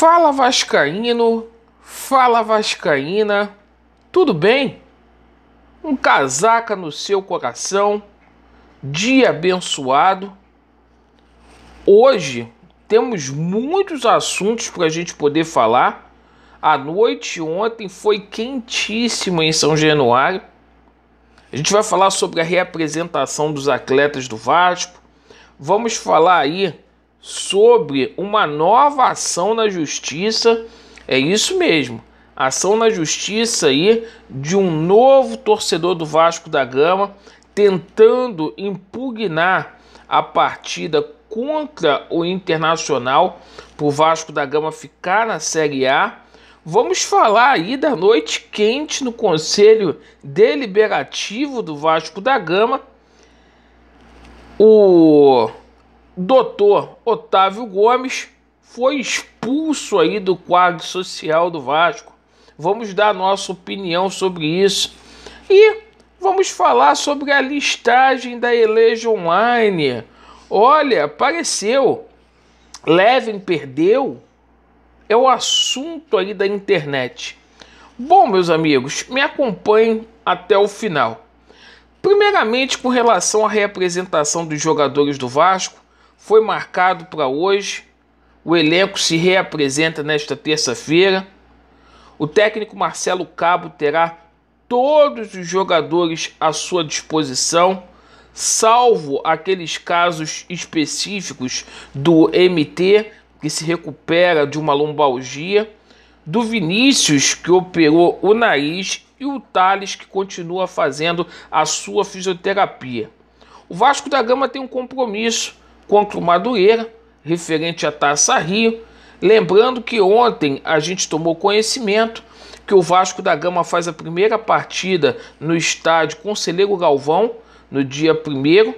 Fala Vascaíno, fala Vascaína, tudo bem? Um casaca no seu coração, dia abençoado. Hoje temos muitos assuntos para a gente poder falar. A noite ontem foi quentíssima em São Januário. A gente vai falar sobre a reapresentação dos atletas do Vasco. Vamos falar aí sobre uma nova ação na justiça. É isso mesmo. Ação na justiça aí de um novo torcedor do Vasco da Gama tentando impugnar a partida contra o Internacional para o Vasco da Gama ficar na Série A. Vamos falar aí da noite quente no Conselho Deliberativo do Vasco da Gama. O doutor Otávio Gomes foi expulso aí do quadro social do Vasco. Vamos dar nossa opinião sobre isso. E vamos falar sobre a listagem da Eleja Online. Olha, apareceu. Levin perdeu. É o assunto aí da internet. Bom, meus amigos, me acompanhem até o final. Primeiramente, com relação à representação dos jogadores do Vasco, foi marcado para hoje. O elenco se reapresenta nesta terça-feira. O técnico Marcelo Cabo terá todos os jogadores à sua disposição, salvo aqueles casos específicos do MT, que se recupera de uma lombalgia, do Vinícius, que operou o nariz, e o Thales, que continua fazendo a sua fisioterapia. O Vasco da Gama tem um compromisso contra o Madureira, referente à Taça Rio. Lembrando que ontem a gente tomou conhecimento que o Vasco da Gama faz a primeira partida no estádio Conselheiro Galvão, no dia 1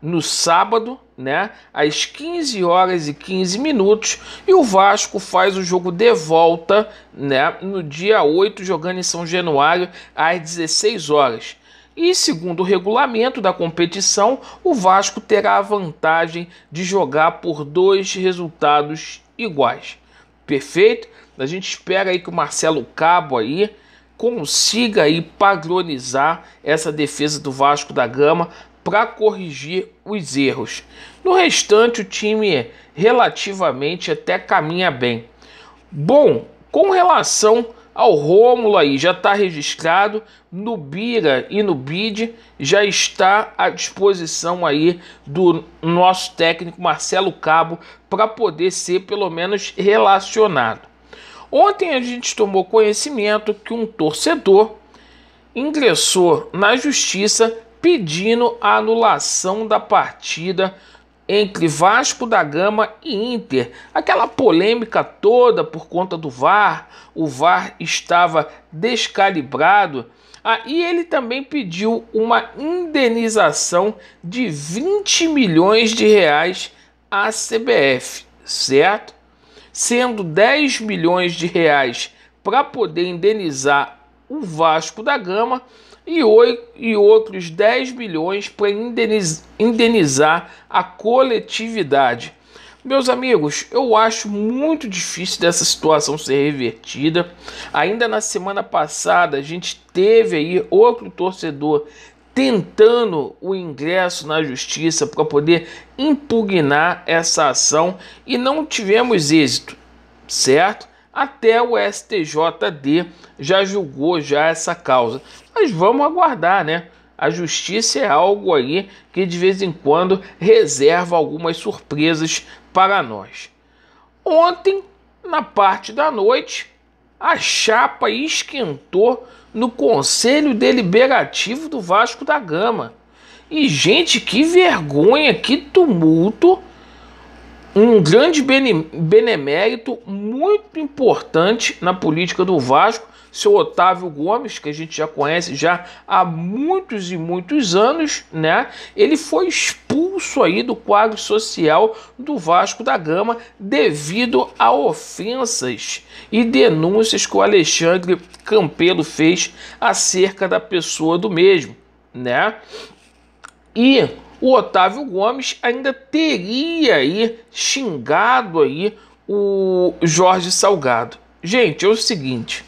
no sábado, né, às 15 horas e 15 minutos, e o Vasco faz o jogo de volta, né, no dia 8, jogando em São Januário às 16 horas. E segundo o regulamento da competição, o Vasco terá a vantagem de jogar por dois resultados iguais. Perfeito? A gente espera aí que o Marcelo Cabo aí consiga aí padronizar essa defesa do Vasco da Gama para corrigir os erros. No restante, o time relativamente até caminha bem. Bom, com relação ao Rômulo aí já está registrado, no Bira e no Bid já está à disposição aí do nosso técnico Marcelo Cabo para poder ser pelo menos relacionado. Ontem a gente tomou conhecimento que um torcedor ingressou na justiça pedindo a anulação da partida entre Vasco da Gama e Inter. Aquela polêmica toda por conta do VAR, o VAR estava descalibrado. Aí ah, ele também pediu uma indenização de 20 milhões de reais à CBF, certo? Sendo 10 milhões de reais para poder indenizar o Vasco da Gama e, oito, e outros 10 milhões para indeniz, indenizar a coletividade. Meus amigos, eu acho muito difícil dessa situação ser revertida. Ainda na semana passada, a gente teve aí outro torcedor tentando o ingresso na justiça para poder impugnar essa ação e não tivemos êxito, certo? até o STJD já julgou já essa causa. Mas vamos aguardar, né? A justiça é algo aí que de vez em quando reserva algumas surpresas para nós. Ontem, na parte da noite, a chapa esquentou no Conselho Deliberativo do Vasco da Gama. E gente, que vergonha, que tumulto um grande benemérito muito importante na política do Vasco, seu Otávio Gomes, que a gente já conhece já há muitos e muitos anos, né? Ele foi expulso aí do quadro social do Vasco da Gama devido a ofensas e denúncias que o Alexandre Campelo fez acerca da pessoa do mesmo, né? E o Otávio Gomes ainda teria aí xingado aí o Jorge Salgado. Gente, é o seguinte,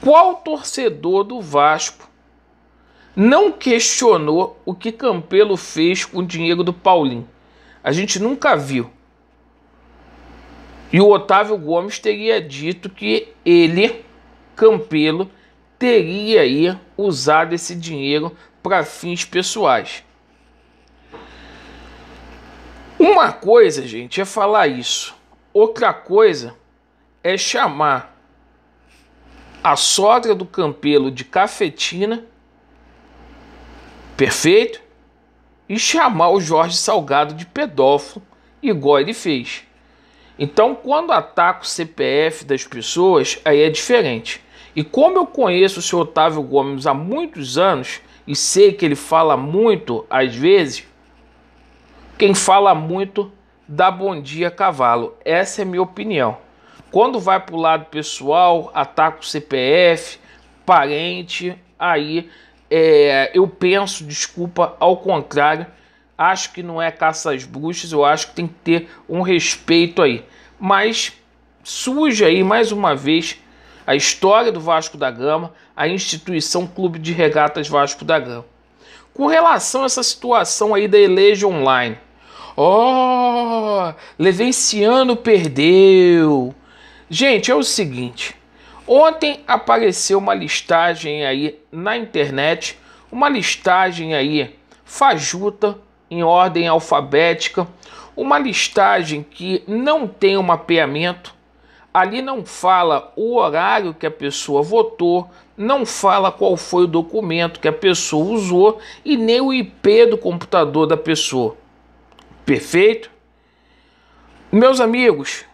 qual torcedor do Vasco não questionou o que Campelo fez com o dinheiro do Paulinho? A gente nunca viu. E o Otávio Gomes teria dito que ele, Campelo, teria aí usado esse dinheiro para fins pessoais. Uma coisa, gente, é falar isso. Outra coisa é chamar a sogra do Campelo de cafetina, perfeito? E chamar o Jorge Salgado de pedófilo, igual ele fez. Então, quando ataca o CPF das pessoas, aí é diferente. E como eu conheço o senhor Otávio Gomes há muitos anos e sei que ele fala muito às vezes, quem fala muito dá bom dia cavalo. Essa é minha opinião. Quando vai para o lado pessoal, ataca o CPF, parente, aí é, eu penso, desculpa, ao contrário. Acho que não é caça às bruxas, eu acho que tem que ter um respeito aí. Mas surge aí mais uma vez a história do Vasco da Gama, a instituição Clube de Regatas Vasco da Gama. Com relação a essa situação aí da Eleja Online, ó, oh, Levenciano perdeu. Gente, é o seguinte, ontem apareceu uma listagem aí na internet, uma listagem aí fajuta em ordem alfabética, uma listagem que não tem um mapeamento, ali não fala o horário que a pessoa votou, não fala qual foi o documento que a pessoa usou e nem o IP do computador da pessoa. Perfeito? Meus amigos,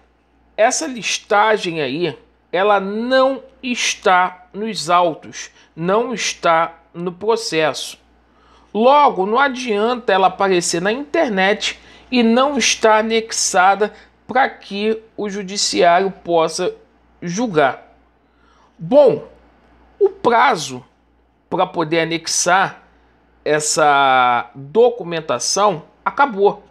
essa listagem aí, ela não está nos autos, não está no processo. Logo, não adianta ela aparecer na internet e não estar anexada para que o judiciário possa julgar. Bom, o prazo para poder anexar essa documentação acabou.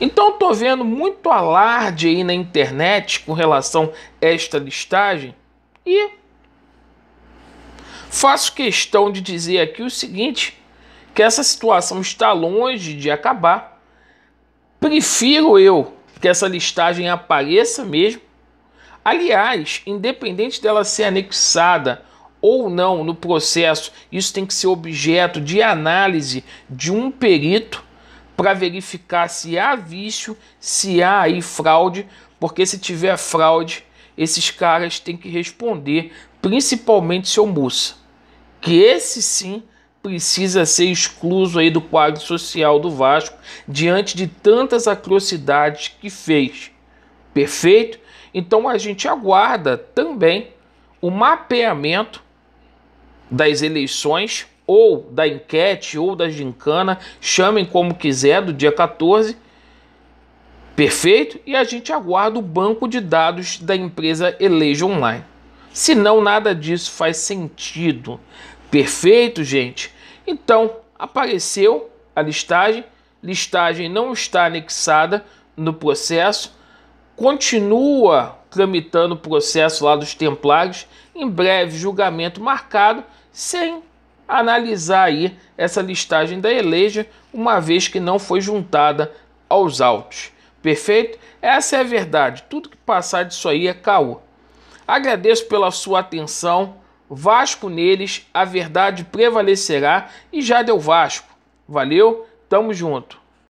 Então estou vendo muito alarde aí na internet com relação a esta listagem e faço questão de dizer aqui o seguinte, que essa situação está longe de acabar. Prefiro eu que essa listagem apareça mesmo Aliás, independente dela ser anexada ou não no processo, isso tem que ser objeto de análise de um perito para verificar se há vício, se há aí fraude, porque se tiver fraude, esses caras têm que responder, principalmente seu moça, que esse sim precisa ser excluso aí do quadro social do Vasco diante de tantas atrocidades que fez. Perfeito? Então a gente aguarda também o mapeamento das eleições ou da enquete ou da gincana, chamem como quiser, do dia 14. Perfeito? E a gente aguarda o banco de dados da empresa Eleja Online. Senão nada disso faz sentido. Perfeito, gente? Então, apareceu a listagem, listagem não está anexada no processo, continua tramitando o processo lá dos Templários, em breve julgamento marcado, sem analisar aí essa listagem da Eleja, uma vez que não foi juntada aos autos. Perfeito? Essa é a verdade. Tudo que passar disso aí é caô. Agradeço pela sua atenção. Vasco neles, a verdade prevalecerá e já deu Vasco. Valeu, tamo junto.